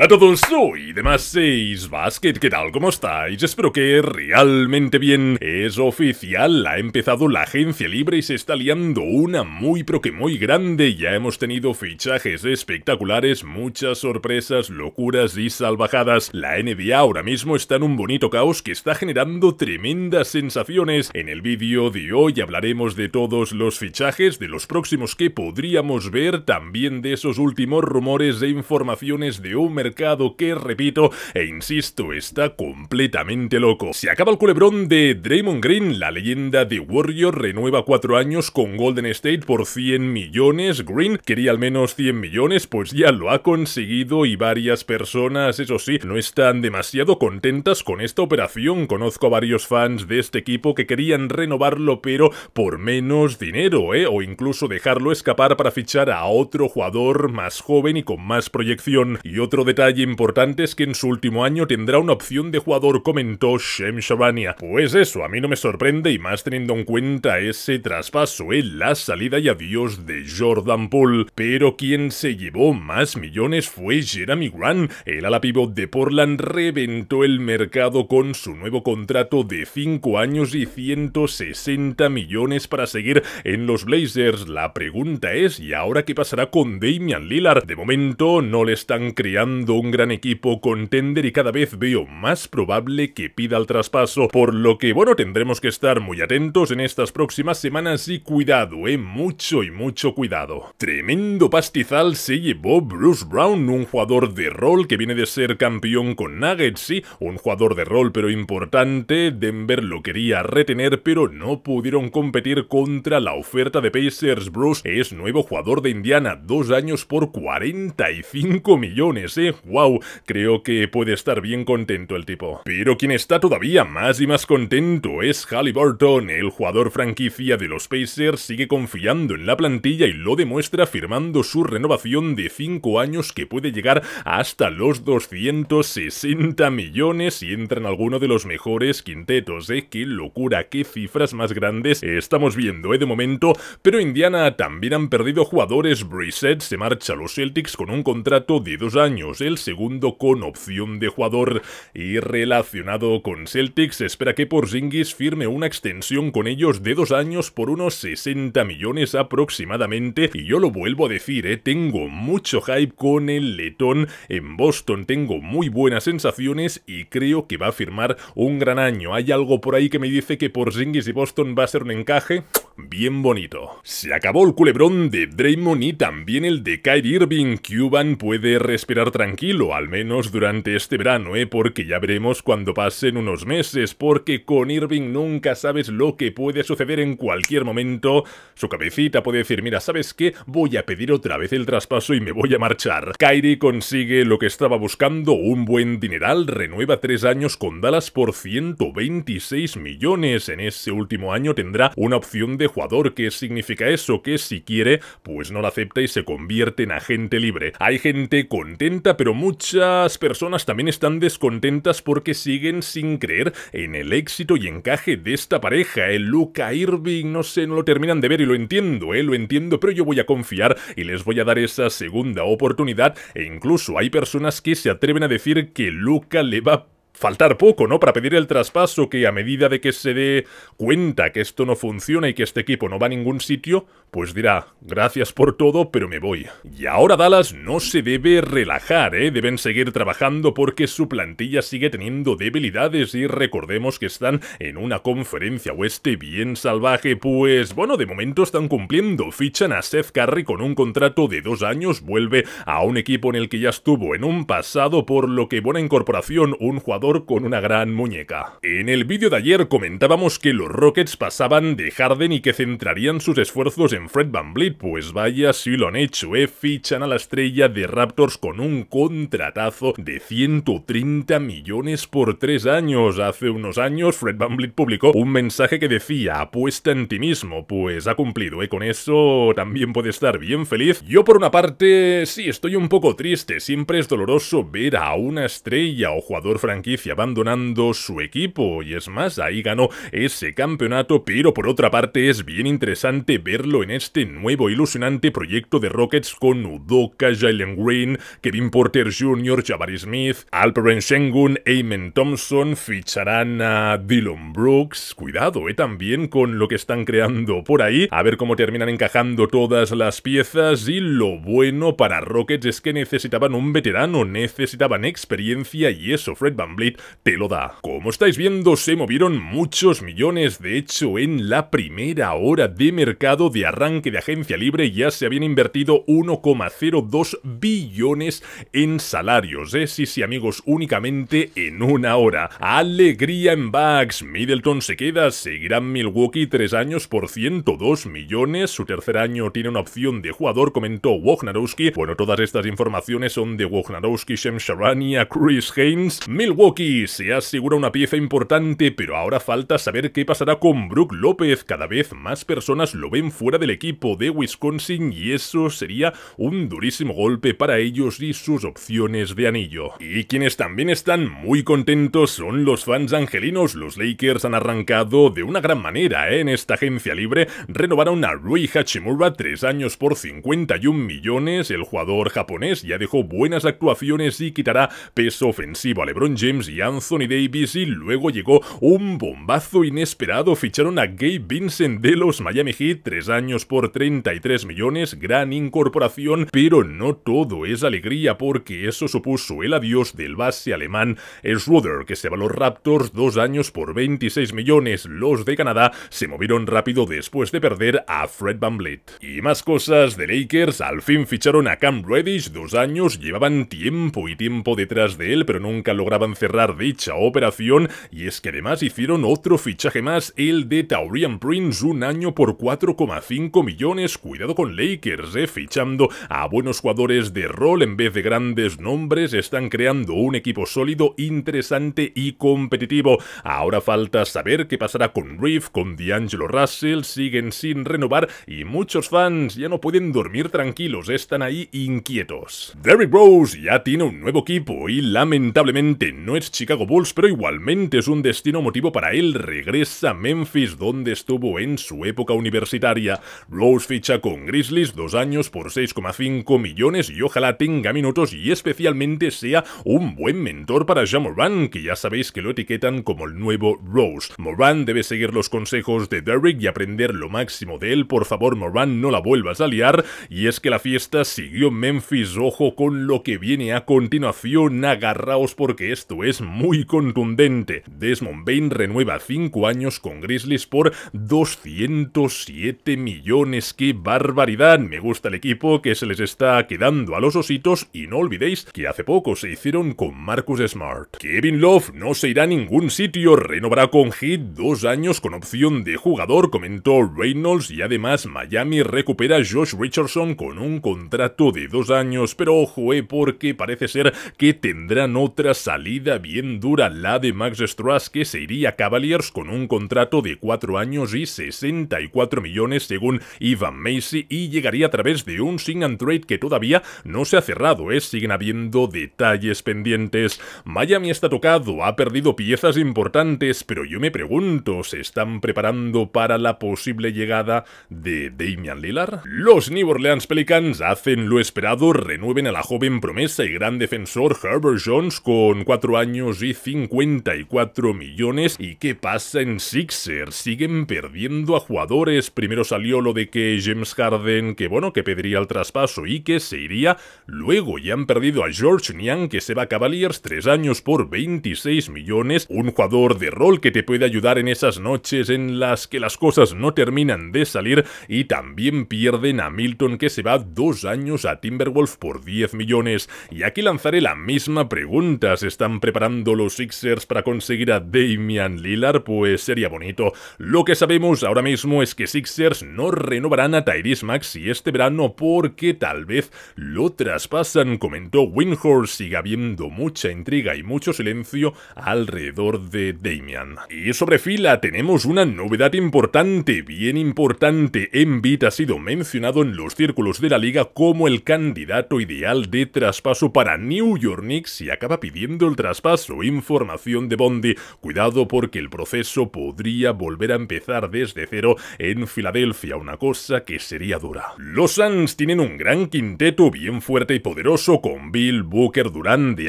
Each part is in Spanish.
Hola a todos, soy demás 6 Basket, ¿qué tal? ¿Cómo estáis? Espero que realmente bien. Es oficial, ha empezado la agencia libre y se está liando una muy pero que muy grande. Ya hemos tenido fichajes espectaculares, muchas sorpresas, locuras y salvajadas. La NBA ahora mismo está en un bonito caos que está generando tremendas sensaciones. En el vídeo de hoy hablaremos de todos los fichajes, de los próximos que podríamos ver, también de esos últimos rumores e informaciones de un mercado mercado que, repito, e insisto, está completamente loco. Se acaba el culebrón de Draymond Green, la leyenda de Warrior, renueva cuatro años con Golden State por 100 millones. Green quería al menos 100 millones, pues ya lo ha conseguido y varias personas, eso sí, no están demasiado contentas con esta operación. Conozco a varios fans de este equipo que querían renovarlo, pero por menos dinero, ¿eh? O incluso dejarlo escapar para fichar a otro jugador más joven y con más proyección. Y otro de detalle importante es que en su último año tendrá una opción de jugador, comentó Shem Shabania. Pues eso, a mí no me sorprende y más teniendo en cuenta ese traspaso, en la salida y adiós de Jordan Poole. Pero quien se llevó más millones fue Jeremy Grant. El ala pivot de Portland reventó el mercado con su nuevo contrato de 5 años y 160 millones para seguir en los Blazers. La pregunta es, ¿y ahora qué pasará con Damian Lillard? De momento no le están creando un gran equipo contender y cada vez veo más probable que pida el traspaso, por lo que bueno, tendremos que estar muy atentos en estas próximas semanas y cuidado, eh, mucho y mucho cuidado. Tremendo pastizal se llevó Bruce Brown, un jugador de rol que viene de ser campeón con Nuggets, sí, un jugador de rol pero importante, Denver lo quería retener pero no pudieron competir contra la oferta de Pacers. Bruce es nuevo jugador de Indiana, dos años por 45 millones, eh, ¡Wow! Creo que puede estar bien contento el tipo. Pero quien está todavía más y más contento es Halliburton, el jugador franquicia de los Pacers sigue confiando en la plantilla y lo demuestra firmando su renovación de 5 años que puede llegar hasta los 260 millones y entran en alguno de los mejores quintetos, ¿eh? ¡Qué locura! ¡Qué cifras más grandes estamos viendo, eh, De momento, pero Indiana también han perdido jugadores. Brissett se marcha a los Celtics con un contrato de 2 años, ¿eh? el segundo con opción de jugador y relacionado con Celtics, espera que Porzingis firme una extensión con ellos de dos años por unos 60 millones aproximadamente y yo lo vuelvo a decir, eh, tengo mucho hype con el letón en Boston, tengo muy buenas sensaciones y creo que va a firmar un gran año. Hay algo por ahí que me dice que Porzingis y Boston va a ser un encaje bien bonito. Se acabó el culebrón de Draymond y también el de Kyrie Irving. Cuban puede respirar tranquilo, al menos durante este verano, ¿eh? porque ya veremos cuando pasen unos meses, porque con Irving nunca sabes lo que puede suceder en cualquier momento. Su cabecita puede decir, mira, ¿sabes qué? Voy a pedir otra vez el traspaso y me voy a marchar. Kyrie consigue lo que estaba buscando, un buen dineral, renueva tres años con Dallas por 126 millones. En ese último año tendrá una opción de jugador, que significa eso? Que si quiere, pues no lo acepta y se convierte en agente libre. Hay gente contenta, pero muchas personas también están descontentas porque siguen sin creer en el éxito y encaje de esta pareja. El Luca Irving, no sé, no lo terminan de ver y lo entiendo, ¿eh? Lo entiendo, pero yo voy a confiar y les voy a dar esa segunda oportunidad e incluso hay personas que se atreven a decir que Luca le va faltar poco, ¿no? Para pedir el traspaso que a medida de que se dé cuenta que esto no funciona y que este equipo no va a ningún sitio, pues dirá, gracias por todo, pero me voy. Y ahora Dallas no se debe relajar, ¿eh? Deben seguir trabajando porque su plantilla sigue teniendo debilidades y recordemos que están en una conferencia oeste bien salvaje, pues bueno, de momento están cumpliendo. Fichan a Seth Curry con un contrato de dos años, vuelve a un equipo en el que ya estuvo en un pasado, por lo que buena incorporación, un jugador con una gran muñeca. En el vídeo de ayer comentábamos que los Rockets pasaban de Harden y que centrarían sus esfuerzos en Fred Van pues vaya si lo han hecho, eh, fichan a la estrella de Raptors con un contratazo de 130 millones por 3 años. Hace unos años Fred Van publicó un mensaje que decía apuesta en ti mismo, pues ha cumplido, eh, con eso también puede estar bien feliz. Yo por una parte, sí, estoy un poco triste, siempre es doloroso ver a una estrella o jugador franquicia y abandonando su equipo y es más, ahí ganó ese campeonato, pero por otra parte es bien interesante verlo en este nuevo ilusionante proyecto de Rockets con Udoka, Jalen Green, Kevin Porter Jr., Jabari Smith, Alperen Sengun, Eamon Thompson, ficharán a Dylan Brooks, cuidado eh, también con lo que están creando por ahí, a ver cómo terminan encajando todas las piezas y lo bueno para Rockets es que necesitaban un veterano, necesitaban experiencia y eso Fred Van te lo da. Como estáis viendo, se movieron muchos millones. De hecho, en la primera hora de mercado de arranque de agencia libre ya se habían invertido 1,02 billones en salarios. ¿eh? Sí, sí, amigos, únicamente en una hora. Alegría en Bugs. Middleton se queda, seguirá Milwaukee tres años por 102 millones. Su tercer año tiene una opción de jugador, comentó Wojnarowski. Bueno, todas estas informaciones son de Wojnarowski, Shem Sharania, Chris Haynes. Milwaukee se asegura una pieza importante, pero ahora falta saber qué pasará con Brook López. Cada vez más personas lo ven fuera del equipo de Wisconsin y eso sería un durísimo golpe para ellos y sus opciones de anillo. Y quienes también están muy contentos son los fans angelinos. Los Lakers han arrancado de una gran manera ¿eh? en esta agencia libre. Renovaron a Rui Hachimura tres años por 51 millones. El jugador japonés ya dejó buenas actuaciones y quitará peso ofensivo a LeBron James y Anthony Davis y luego llegó un bombazo inesperado, ficharon a Gabe Vincent de los Miami Heat, 3 años por 33 millones, gran incorporación, pero no todo es alegría porque eso supuso el adiós del base alemán Schroeder, que se va los Raptors 2 años por 26 millones. Los de Canadá se movieron rápido después de perder a Fred Van Y más cosas de Lakers, al fin ficharon a Cam Reddish, 2 años, llevaban tiempo y tiempo detrás de él, pero nunca lograban cerrar dicha operación y es que además hicieron otro fichaje más, el de Taurian Prince, un año por 4,5 millones. Cuidado con Lakers, eh, fichando a buenos jugadores de rol en vez de grandes nombres, están creando un equipo sólido, interesante y competitivo. Ahora falta saber qué pasará con Reef, con D'Angelo Russell, siguen sin renovar y muchos fans ya no pueden dormir tranquilos, están ahí inquietos. Derrick Rose ya tiene un nuevo equipo y lamentablemente no Chicago Bulls, pero igualmente es un destino motivo para él. Regresa a Memphis, donde estuvo en su época universitaria. Rose ficha con Grizzlies dos años por 6,5 millones y ojalá tenga minutos y especialmente sea un buen mentor para Moran, que ya sabéis que lo etiquetan como el nuevo Rose. Moran debe seguir los consejos de Derrick y aprender lo máximo de él. Por favor, Moran, no la vuelvas a liar. Y es que la fiesta siguió Memphis. Ojo con lo que viene a continuación. Agarraos porque esto es es muy contundente. Desmond Bain renueva 5 años con Grizzlies por 207 millones. ¡Qué barbaridad! Me gusta el equipo que se les está quedando a los ositos y no olvidéis que hace poco se hicieron con Marcus Smart. Kevin Love no se irá a ningún sitio, renovará con Heat 2 años con opción de jugador, comentó Reynolds y además Miami recupera a Josh Richardson con un contrato de dos años, pero ojo, eh, porque parece ser que tendrán otra salida bien dura la de Max Strass que se iría a Cavaliers con un contrato de 4 años y 64 millones según Ivan Macy y llegaría a través de un sign and trade que todavía no se ha cerrado, es ¿eh? siguen habiendo detalles pendientes. Miami está tocado, ha perdido piezas importantes, pero yo me pregunto, ¿se están preparando para la posible llegada de Damian Lillard? Los New Orleans Pelicans hacen lo esperado, renueven a la joven promesa y gran defensor Herbert Jones con 4 años y 54 millones. ¿Y qué pasa en Sixers? Siguen perdiendo a jugadores. Primero salió lo de que James Harden, que bueno, que pediría el traspaso y que se iría. Luego ya han perdido a George Niang, que se va a Cavaliers 3 años por 26 millones. Un jugador de rol que te puede ayudar en esas noches en las que las cosas no terminan de salir. Y también pierden a Milton, que se va 2 años a Timberwolf por 10 millones. Y aquí lanzaré la misma pregunta. ¿Se están preparando los Sixers para conseguir a Damian Lillard? Pues sería bonito. Lo que sabemos ahora mismo es que Sixers no renovarán a Tyrese Maxi este verano porque tal vez lo traspasan, comentó Winhorst. Sigue habiendo mucha intriga y mucho silencio alrededor de Damian. Y sobre fila tenemos una novedad importante, bien importante. Embiid ha sido mencionado en los círculos de la liga como el candidato ideal de traspaso para New York Knicks y acaba pidiendo el traspaso su o información de Bondi. Cuidado porque el proceso podría volver a empezar desde cero en Filadelfia, una cosa que sería dura. Los Suns tienen un gran quinteto bien fuerte y poderoso con Bill, Booker, Durant, y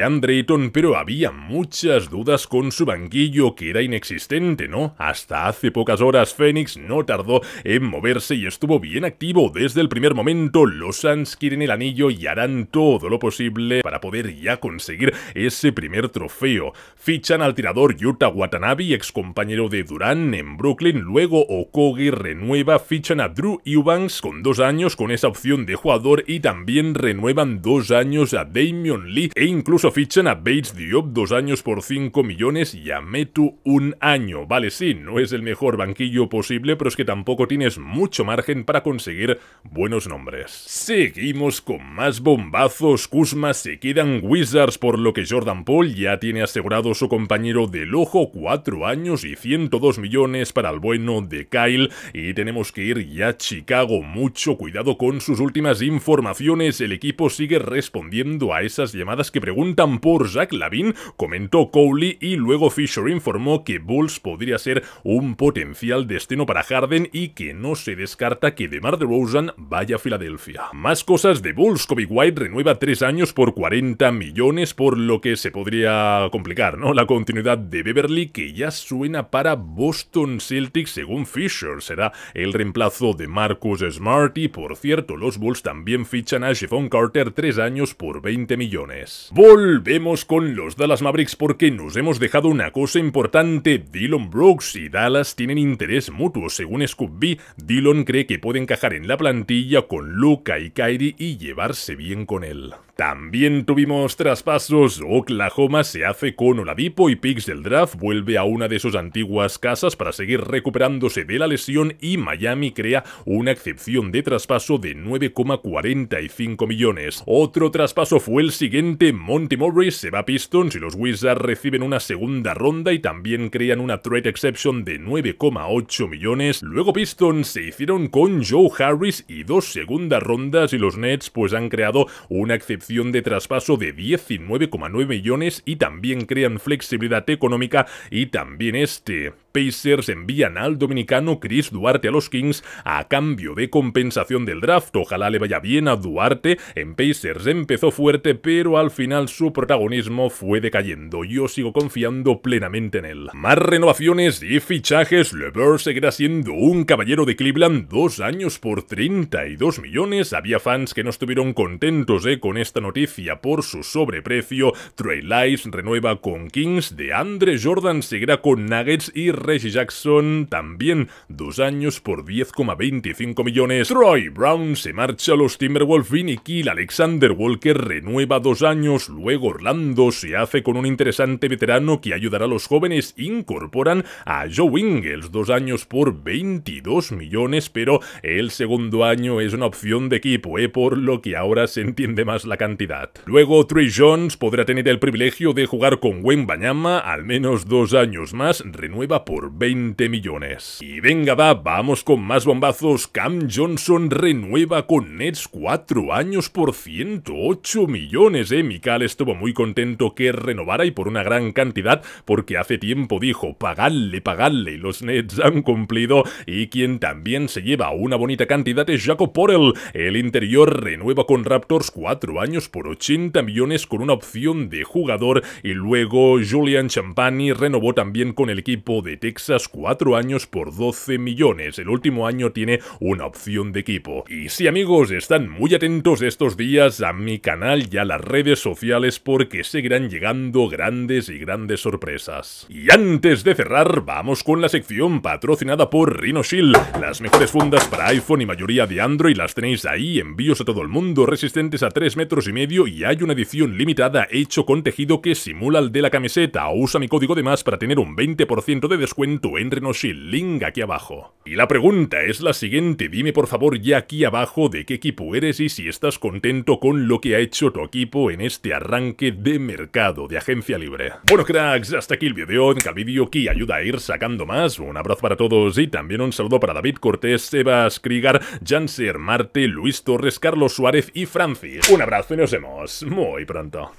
Andreyton, pero había muchas dudas con su banquillo que era inexistente, ¿no? Hasta hace pocas horas Phoenix no tardó en moverse y estuvo bien activo desde el primer momento. Los Suns quieren el anillo y harán todo lo posible para poder ya conseguir ese primer trofeo feo. Fichan al tirador Yuta Watanabe, compañero de Durán en Brooklyn. Luego Okogi renueva, fichan a Drew Eubanks con dos años con esa opción de jugador y también renuevan dos años a Damien Lee e incluso fichan a Bates Diop dos años por 5 millones y a Metu un año. Vale, sí, no es el mejor banquillo posible, pero es que tampoco tienes mucho margen para conseguir buenos nombres. Seguimos con más bombazos. Kuzma se quedan Wizards por lo que Jordan Paul ya tiene asegurado su compañero del ojo 4 años y 102 millones para el bueno de Kyle y tenemos que ir ya a Chicago. Mucho cuidado con sus últimas informaciones. El equipo sigue respondiendo a esas llamadas que preguntan por Zach Lavin, comentó Cowley y luego Fisher informó que Bulls podría ser un potencial destino para Harden y que no se descarta que Mar de Rosen vaya a Filadelfia. Más cosas de Bulls. Kobe White renueva 3 años por 40 millones por lo que se podría complicar, ¿no? La continuidad de Beverly que ya suena para Boston Celtics según Fisher. Será el reemplazo de Marcus Smart y por cierto los Bulls también fichan a Stephon Carter tres años por 20 millones. Volvemos con los Dallas Mavericks porque nos hemos dejado una cosa importante. Dylan Brooks y Dallas tienen interés mutuo. Según Scooby, B, Dylan cree que puede encajar en la plantilla con Luca y Kyrie y llevarse bien con él. También tuvimos traspasos, Oklahoma se hace con Oladipo y Picks del draft vuelve a una de sus antiguas casas para seguir recuperándose de la lesión y Miami crea una excepción de traspaso de 9,45 millones. Otro traspaso fue el siguiente, Monty Morris se va a Pistons y los Wizards reciben una segunda ronda y también crean una trade exception de 9,8 millones. Luego Pistons se hicieron con Joe Harris y dos segundas rondas y los Nets pues han creado una excepción de traspaso de 19,9 millones y también crean flexibilidad económica y también este Pacers envían al dominicano Chris Duarte a los Kings a cambio de compensación del draft. Ojalá le vaya bien a Duarte. En Pacers empezó fuerte, pero al final su protagonismo fue decayendo. Yo sigo confiando plenamente en él. Más renovaciones y fichajes. Lebron seguirá siendo un caballero de Cleveland dos años por 32 millones. Había fans que no estuvieron contentos eh, con esta noticia por su sobreprecio. Trey Lyles renueva con Kings. De Andre Jordan seguirá con Nuggets y Reggie Jackson también dos años por 10,25 millones. Troy Brown se marcha a los Timberwolves, Vinny Kill, Alexander Walker renueva dos años, luego Orlando se hace con un interesante veterano que ayudará a los jóvenes, incorporan a Joe Ingles dos años por 22 millones, pero el segundo año es una opción de equipo, eh, por lo que ahora se entiende más la cantidad. Luego Trey Jones podrá tener el privilegio de jugar con Wayne Banyama al menos dos años más, renueva por 20 millones. Y venga va, vamos con más bombazos. Cam Johnson renueva con Nets 4 años por 108 millones. Eh, estuvo muy contento que renovara y por una gran cantidad porque hace tiempo dijo pagadle, pagadle. Los Nets han cumplido y quien también se lleva una bonita cantidad es Jacob Porel. El interior renueva con Raptors 4 años por 80 millones con una opción de jugador y luego Julian Champani renovó también con el equipo de Texas 4 años por 12 millones. El último año tiene una opción de equipo. Y si amigos, están muy atentos estos días a mi canal y a las redes sociales porque seguirán llegando grandes y grandes sorpresas. Y antes de cerrar, vamos con la sección patrocinada por RhinoShield. Las mejores fundas para iPhone y mayoría de Android las tenéis ahí, envíos a todo el mundo, resistentes a 3 metros y medio y hay una edición limitada hecho con tejido que simula el de la camiseta. Usa mi código de más para tener un 20% de descuento Cuento en el link aquí abajo. Y la pregunta es la siguiente, dime por favor ya aquí abajo de qué equipo eres y si estás contento con lo que ha hecho tu equipo en este arranque de mercado de agencia libre. Bueno cracks, hasta aquí el vídeo, el vídeo que ayuda a ir sacando más, un abrazo para todos y también un saludo para David Cortés, Sebas Krigar, Janser Marte, Luis Torres, Carlos Suárez y Francis. Un abrazo y nos vemos muy pronto.